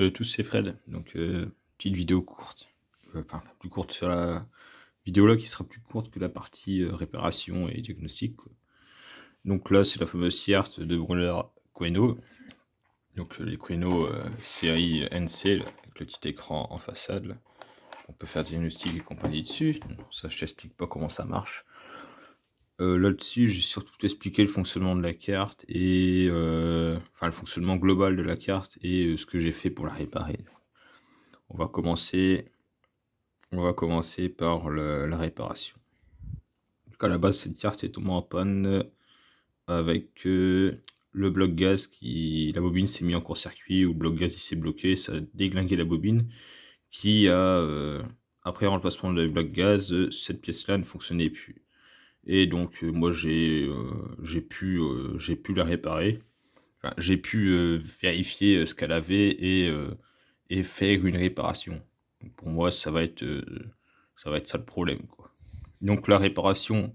Euh, tous, c'est Fred. Donc, euh, petite vidéo courte. Euh, enfin, plus courte sur la vidéo là qui sera plus courte que la partie réparation et diagnostic. Donc là, c'est la fameuse carte de Brunner Queno. Donc les Queno série NC avec le petit écran en façade. On peut faire diagnostic et compagnie dessus. ça, je t'explique pas comment ça marche. Euh, là-dessus, j'ai surtout expliqué le fonctionnement de la carte et euh, enfin le fonctionnement global de la carte et euh, ce que j'ai fait pour la réparer. On va commencer, on va commencer par la réparation. Donc à la base, cette carte est moins en panne avec le bloc gaz qui la bobine s'est mise en court-circuit ou le bloc gaz il s'est bloqué, ça a déglingué la bobine qui a après remplacement du bloc gaz, cette pièce là ne fonctionnait plus. Et donc, euh, moi, j'ai euh, j'ai pu, euh, j'ai pu la réparer. j'ai pu vérifier ce qu'elle avait et, et, faire une réparation. pour moi, ça va être, ça, va être ça le problème. Quoi. Donc, la réparation,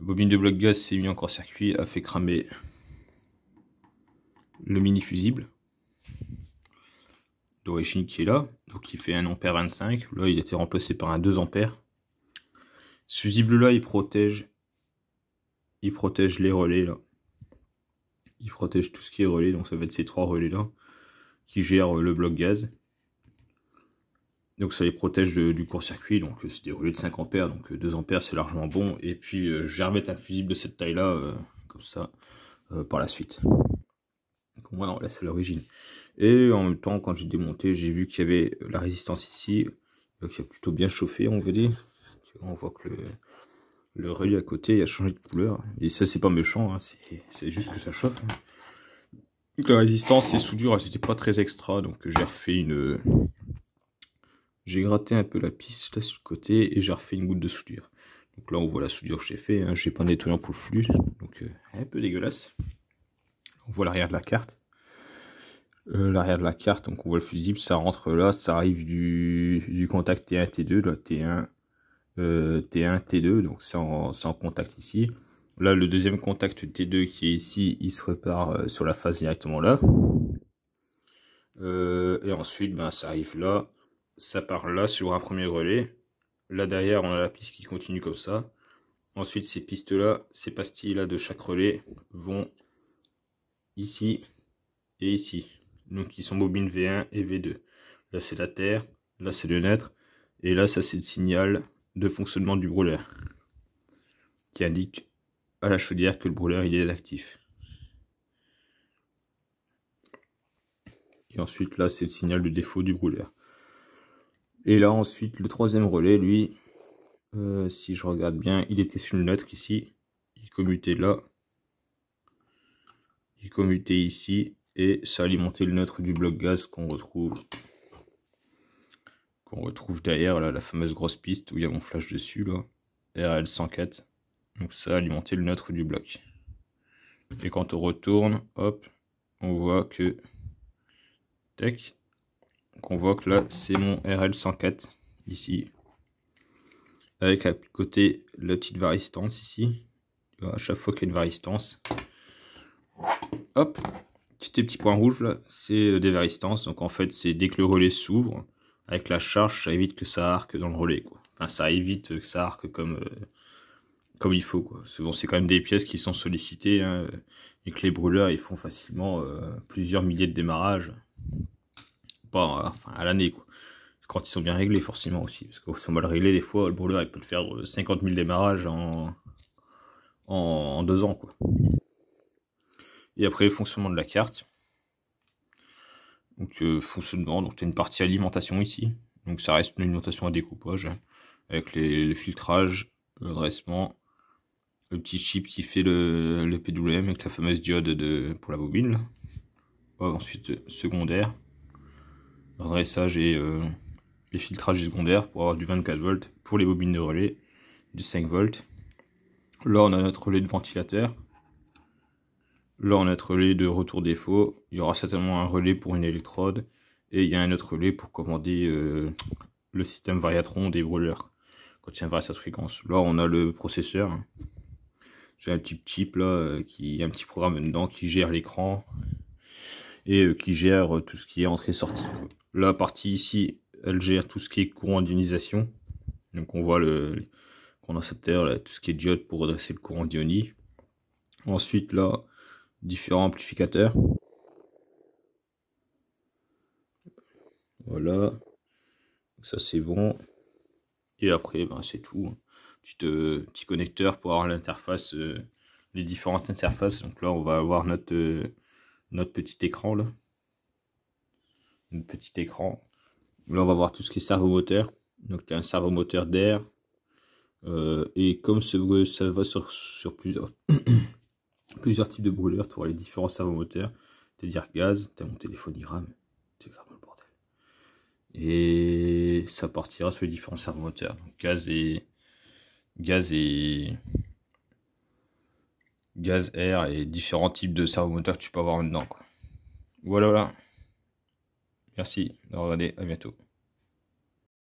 bobine de bloc gaz s'est mis en circuit, a fait cramer le mini fusible d'origine qui est là, donc il fait un ampère 25 là il a été remplacé par un 2 ampères Ce fusible là il protège il protège les relais là. Il protège tout ce qui est relais, donc ça va être ces trois relais là qui gèrent euh, le bloc gaz. Donc ça les protège du court-circuit, donc euh, c'est des relais de 5 ampères, donc 2 euh, ampères c'est largement bon. Et puis j'ai je remettre un fusible de cette taille là, comme ça, par la suite. Donc moi là c'est l'origine. Et en même temps, quand j'ai démonté, j'ai vu qu'il y avait la résistance ici, qui a plutôt bien chauffé on veut dire. On voit que le, le relais à côté a changé de couleur. Et ça, c'est pas méchant, hein, c'est juste que ça chauffe. la résistance et soudure, ah, c'était pas très extra, donc j'ai refait une... J'ai gratté un peu la piste là sur le côté et j'ai refait une goutte de soudure. Donc là, on voit la soudure que j'ai fait. Hein, j'ai pas un nettoyant pour le flux, donc euh, un peu dégueulasse. On voit l'arrière de la carte. Euh, l'arrière de la carte, donc on voit le fusible, ça rentre là, ça arrive du, contact T1, T2, T1, T1, euh, T2, donc sans, en contact ici. Là, le deuxième contact T2 qui est ici, il se repart euh, sur la face directement là. Euh, et ensuite, ben, ça arrive là, ça part là sur un premier relais. Là derrière, on a la piste qui continue comme ça. Ensuite, ces pistes-là, ces pastilles-là de chaque relais vont ici et ici. Donc, ils sont bobines V1 et V2. Là, c'est la terre, là, c'est le neutre. et là, ça, c'est le signal de fonctionnement du brûleur qui indique à la chaudière que le brûleur il est actif. Et ensuite là, c'est le signal de défaut du brûleur Et là ensuite, le troisième relais, lui, euh, si je regarde bien, il était sur le neutre ici. Il commutait là. Il commutait ici. Et ça alimentait le neutre du bloc gaz qu'on retrouve on retrouve derrière là, la fameuse grosse piste où il y a mon flash dessus, là, RL104. Donc ça a alimenté le neutre du bloc. Et quand on retourne, hop, on voit que... tech Qu'on voit que là, c'est mon RL104, ici. Avec à côté la petite varistance, ici. À chaque fois qu'il y a une varistance. Hop, petit tes petits points rouges là, c'est euh, des varistances. Donc en fait, c'est dès que le relais s'ouvre, avec la charge, ça évite que ça arque dans le relais. Quoi. Enfin, ça évite que ça arque comme, euh, comme il faut. C'est, bon, quand même des pièces qui sont sollicitées hein, et que les brûleurs ils font facilement euh, plusieurs milliers de démarrages enfin, à l'année. Quoi. Quand ils sont bien réglés, forcément aussi. Parce qu'ils sont mal réglés, des fois, le brûleur il peut faire 50 euh, 000 démarrages en, en, en deux ans. Quoi. Et après, le fonctionnement de la carte. Donc euh, fonctionnement, donc tu as une partie alimentation ici. Donc ça reste une alimentation à découpage avec les, filtrages filtrage, le dressement, le petit chip qui fait le, le PWM avec la fameuse diode de, pour la bobine. ensuite secondaire, redressage et, les euh, et filtrage secondaire pour avoir du 24 volts pour les bobines de relais, du 5 volts. Là on a notre relais de ventilateur Là, on a notre relais de retour défaut. Il y aura certainement un relais pour une électrode. Et il y a un autre relais pour commander euh, le système variatron des brûleurs quand il y a une variation de fréquence. Là, on a le processeur. Hein. C'est un petit chip là, euh, qui a un petit programme dedans qui gère l'écran et euh, qui gère tout ce qui est entrée-sortie. La partie ici, elle gère tout ce qui est courant d'ionisation. Donc on voit le condensateur, là, tout ce qui est diode pour redresser le courant d'ionie. Ensuite là, différents amplificateurs. Voilà. Ça c'est bon. Et après, ben, c'est tout. Hein. Petit, euh, petit, connecteur pour avoir l'interface, euh, les différentes interfaces. Donc là, on va avoir notre, euh, notre petit écran. Là. petit écran. Là, on va voir tout ce qui est servomoteur. Donc, tu as un servomoteur d'air. et comme ça, ça va sur, sur plusieurs... plusieurs types de brûleurs, pour les différents servomoteurs, c'est à dire gaz, t'as mon téléphone Iram, c'est grave le bordel. Et ça partira sur les différents servomoteurs, donc gaz et gaz et gaz, air et différents types de servomoteurs que tu peux avoir dedans Quoi. Voilà, voilà. Merci de à bientôt.